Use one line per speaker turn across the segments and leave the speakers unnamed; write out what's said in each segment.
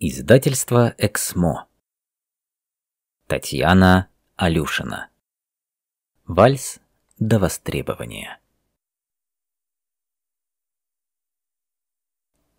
Издательство «Эксмо». Татьяна Алюшина. Вальс до востребования.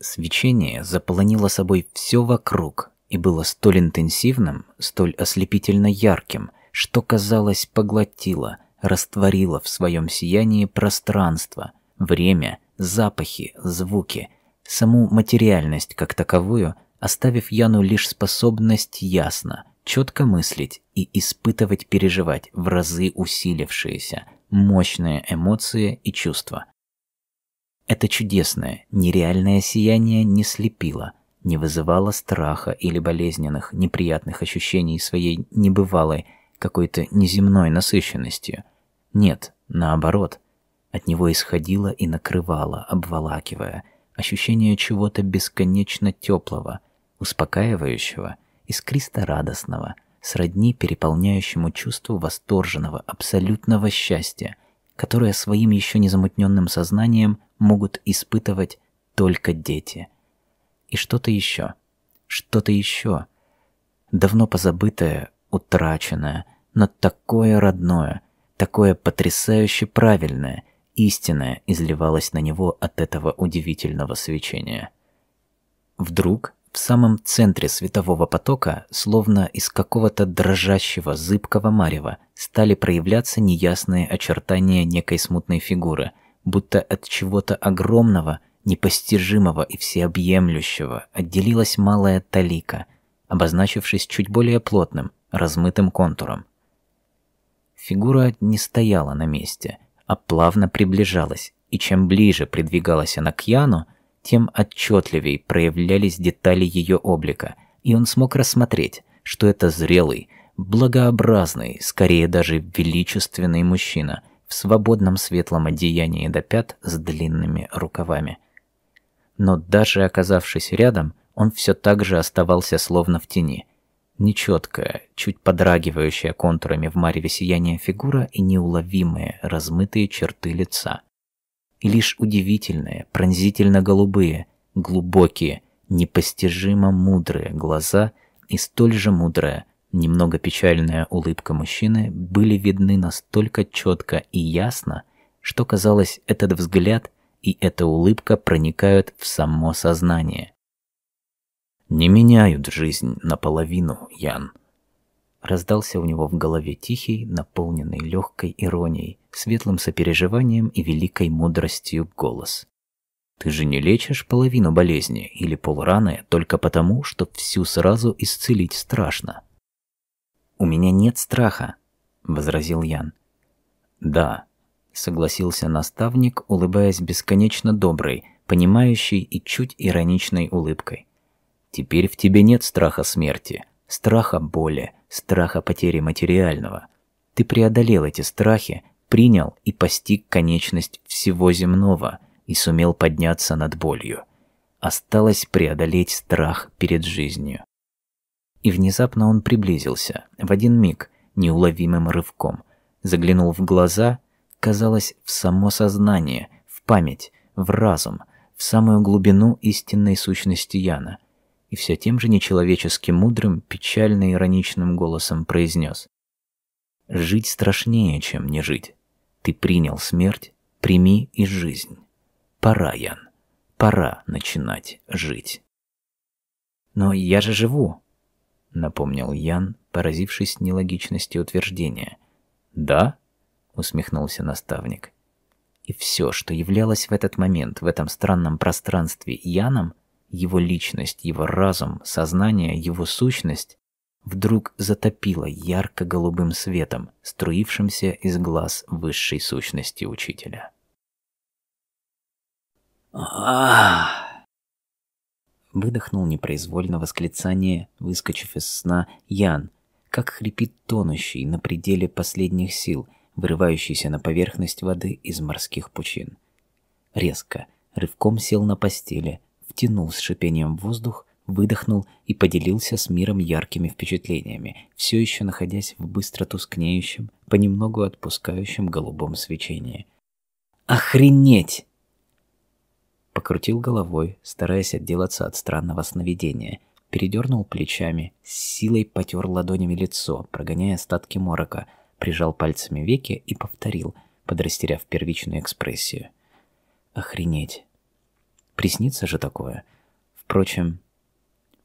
Свечение заполонило собой все вокруг и было столь интенсивным, столь ослепительно ярким, что, казалось, поглотило, растворило в своем сиянии пространство, время, запахи, звуки, саму материальность как таковую – оставив Яну лишь способность ясно, четко мыслить и испытывать, переживать в разы усилившиеся, мощные эмоции и чувства. Это чудесное, нереальное сияние не слепило, не вызывало страха или болезненных, неприятных ощущений своей небывалой, какой-то неземной насыщенностью. Нет, наоборот, от него исходило и накрывало, обволакивая, ощущение чего-то бесконечно теплого, успокаивающего, искристо-радостного, сродни переполняющему чувству восторженного, абсолютного счастья, которое своим еще незамутненным сознанием могут испытывать только дети. И что-то еще, что-то еще, давно позабытое, утраченное, но такое родное, такое потрясающе правильное, истинное изливалось на него от этого удивительного свечения. Вдруг в самом центре светового потока, словно из какого-то дрожащего, зыбкого марева, стали проявляться неясные очертания некой смутной фигуры, будто от чего-то огромного, непостижимого и всеобъемлющего отделилась малая талика, обозначившись чуть более плотным, размытым контуром. Фигура не стояла на месте, а плавно приближалась, и чем ближе придвигалась она к Яну, тем отчетливей проявлялись детали ее облика, и он смог рассмотреть, что это зрелый, благообразный, скорее даже величественный мужчина в свободном светлом одеянии до пят с длинными рукавами. Но даже оказавшись рядом, он все так же оставался словно в тени. Нечеткая, чуть подрагивающая контурами в мареве сияния фигура и неуловимые, размытые черты лица и лишь удивительные, пронзительно-голубые, глубокие, непостижимо мудрые глаза и столь же мудрая, немного печальная улыбка мужчины были видны настолько четко и ясно, что, казалось, этот взгляд и эта улыбка проникают в само сознание. «Не меняют жизнь наполовину, Ян», — раздался у него в голове тихий, наполненный легкой иронией, светлым сопереживанием и великой мудростью голос. Ты же не лечишь половину болезни или полраны только потому, что всю сразу исцелить страшно. «У меня нет страха», — возразил Ян. «Да», — согласился наставник, улыбаясь бесконечно доброй, понимающей и чуть ироничной улыбкой. «Теперь в тебе нет страха смерти, страха боли, страха потери материального. Ты преодолел эти страхи принял и постиг конечность всего земного и сумел подняться над болью. Осталось преодолеть страх перед жизнью. И внезапно он приблизился, в один миг, неуловимым рывком. Заглянул в глаза, казалось, в само сознание, в память, в разум, в самую глубину истинной сущности Яна. И все тем же нечеловечески мудрым, печально ироничным голосом произнес. «Жить страшнее, чем не жить». Ты принял смерть, прими и жизнь. Пора, Ян, пора начинать жить. Но я же живу, напомнил Ян, поразившись нелогичности утверждения. Да? усмехнулся наставник. И все, что являлось в этот момент в этом странном пространстве Яном, его личность, его разум, сознание, его сущность, вдруг затопило ярко-голубым светом, струившимся из глаз высшей сущности учителя. а Выдохнул непроизвольно восклицание, выскочив из сна, Ян, как хрипит тонущий на пределе последних сил, вырывающийся на поверхность воды из морских пучин. Резко, рывком сел на постели, втянул с шипением воздух выдохнул и поделился с миром яркими впечатлениями, все еще находясь в быстро тускнеющем, понемногу отпускающем голубом свечении. «Охренеть!» Покрутил головой, стараясь отделаться от странного сновидения, передернул плечами, с силой потер ладонями лицо, прогоняя остатки морока, прижал пальцами веки и повторил, подрастеряв первичную экспрессию. «Охренеть!» Приснится же такое. Впрочем,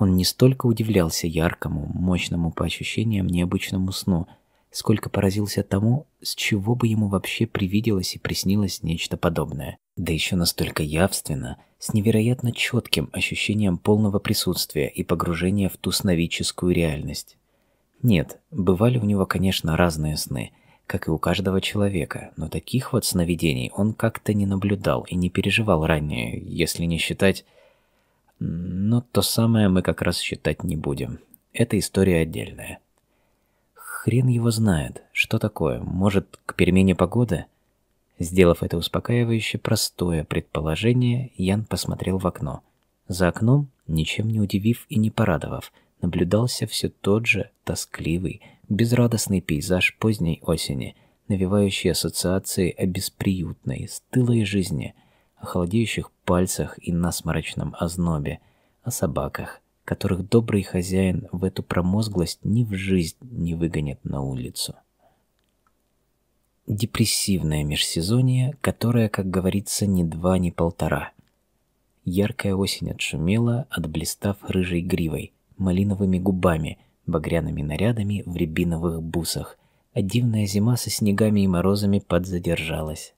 он не столько удивлялся яркому, мощному по ощущениям необычному сну, сколько поразился тому, с чего бы ему вообще привиделось и приснилось нечто подобное. Да еще настолько явственно, с невероятно четким ощущением полного присутствия и погружения в ту сновидческую реальность. Нет, бывали у него, конечно, разные сны, как и у каждого человека, но таких вот сновидений он как-то не наблюдал и не переживал ранее, если не считать но то самое мы как раз считать не будем. Эта история отдельная. Хрен его знает, что такое. Может, к перемене погоды? Сделав это успокаивающе простое предположение, Ян посмотрел в окно. За окном, ничем не удивив и не порадовав, наблюдался все тот же тоскливый, безрадостный пейзаж поздней осени, навевающий ассоциации о бесприютной, стылой жизни – о холодеющих пальцах и насморочном ознобе, о собаках, которых добрый хозяин в эту промозглость ни в жизнь не выгонит на улицу. Депрессивное межсезонье, которое, как говорится, ни два, ни полтора. Яркая осень отшумела, отблистав рыжей гривой, малиновыми губами, багряными нарядами в рябиновых бусах, а дивная зима со снегами и морозами подзадержалась.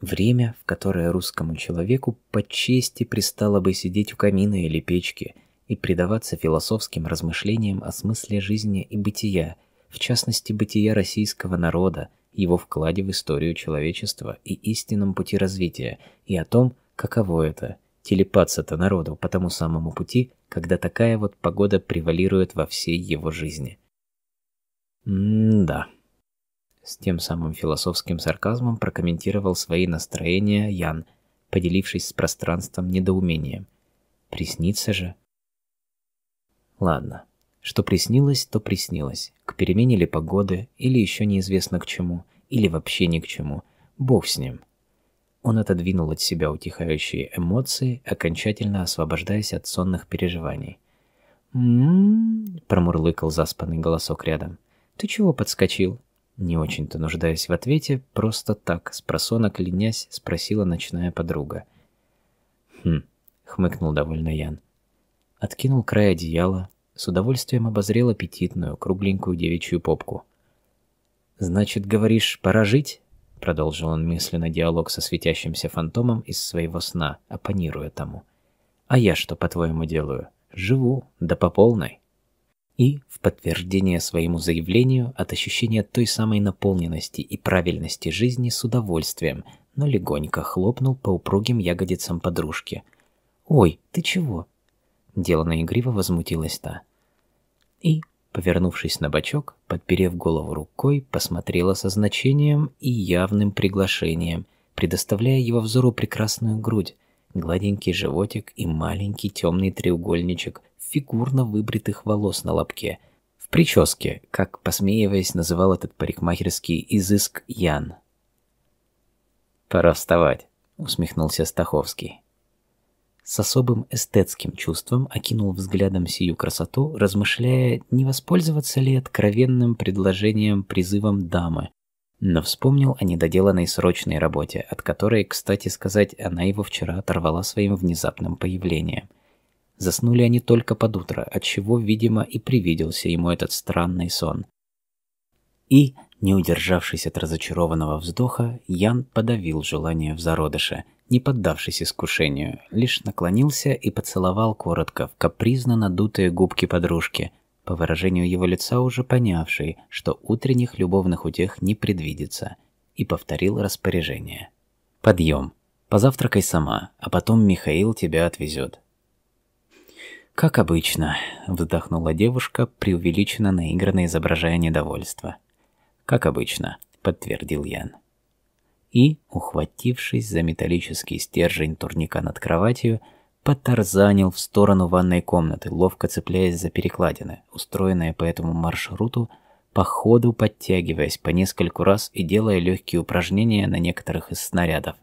Время, в которое русскому человеку по чести пристало бы сидеть у камина или печки и предаваться философским размышлениям о смысле жизни и бытия, в частности бытия российского народа, его вкладе в историю человечества и истинном пути развития, и о том, каково это – телепаться-то народу по тому самому пути, когда такая вот погода превалирует во всей его жизни. М-да. С тем самым философским сарказмом прокомментировал свои настроения Ян, поделившись с пространством недоумением. Приснится же. Ладно, что приснилось, то приснилось. К перемене ли погоды, или еще неизвестно к чему, или вообще ни к чему. Бог с ним. Он отодвинул от себя утихающие эмоции, окончательно освобождаясь от сонных переживаний. «М-м-м», промурлыкал заспанный голосок рядом. «Ты чего подскочил? Не очень-то нуждаясь в ответе, просто так, с просона клянясь, спросила ночная подруга. «Хм», — хмыкнул довольно Ян. Откинул край одеяла, с удовольствием обозрел аппетитную, кругленькую девичью попку. «Значит, говоришь, пора жить?» — продолжил он мысленно диалог со светящимся фантомом из своего сна, оппонируя тому. «А я что, по-твоему, делаю? Живу, да по полной» и, в подтверждение своему заявлению, от ощущения той самой наполненности и правильности жизни с удовольствием, но легонько хлопнул по упругим ягодицам подружки. «Ой, ты чего?» Делана игриво возмутилась та. И, повернувшись на бочок, подперев голову рукой, посмотрела со значением и явным приглашением, предоставляя его взору прекрасную грудь, гладенький животик и маленький темный треугольничек фигурно выбритых волос на лобке. В прическе, как, посмеиваясь, называл этот парикмахерский изыск Ян. «Пора вставать», — усмехнулся Стаховский. С особым эстетским чувством окинул взглядом сию красоту, размышляя, не воспользоваться ли откровенным предложением призывом дамы, но вспомнил о недоделанной срочной работе, от которой, кстати сказать, она его вчера оторвала своим внезапным появлением. Заснули они только под утро, отчего, видимо, и привиделся ему этот странный сон. И, не удержавшись от разочарованного вздоха, Ян подавил желание в зародыше, не поддавшись искушению, лишь наклонился и поцеловал коротко в капризно надутые губки подружки – по выражению его лица уже понявший, что утренних любовных утех не предвидится, и повторил распоряжение. «Подъем. Позавтракай сама, а потом Михаил тебя отвезет». «Как обычно», — вздохнула девушка, преувеличенно наигранно изображая недовольство. «Как обычно», — подтвердил Ян. И, ухватившись за металлический стержень турника над кроватью, потарзанил в сторону ванной комнаты, ловко цепляясь за перекладины, устроенные по этому маршруту, по ходу подтягиваясь по нескольку раз и делая легкие упражнения на некоторых из снарядов.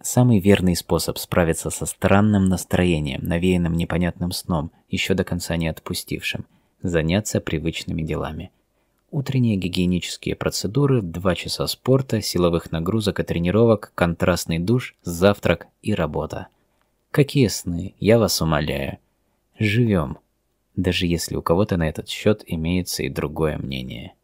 Самый верный способ справиться со странным настроением, навеянным непонятным сном, еще до конца не отпустившим, заняться привычными делами. Утренние гигиенические процедуры, два часа спорта, силовых нагрузок и тренировок, контрастный душ, завтрак и работа. Какие сны, я вас умоляю. Живем. Даже если у кого-то на этот счет имеется и другое мнение.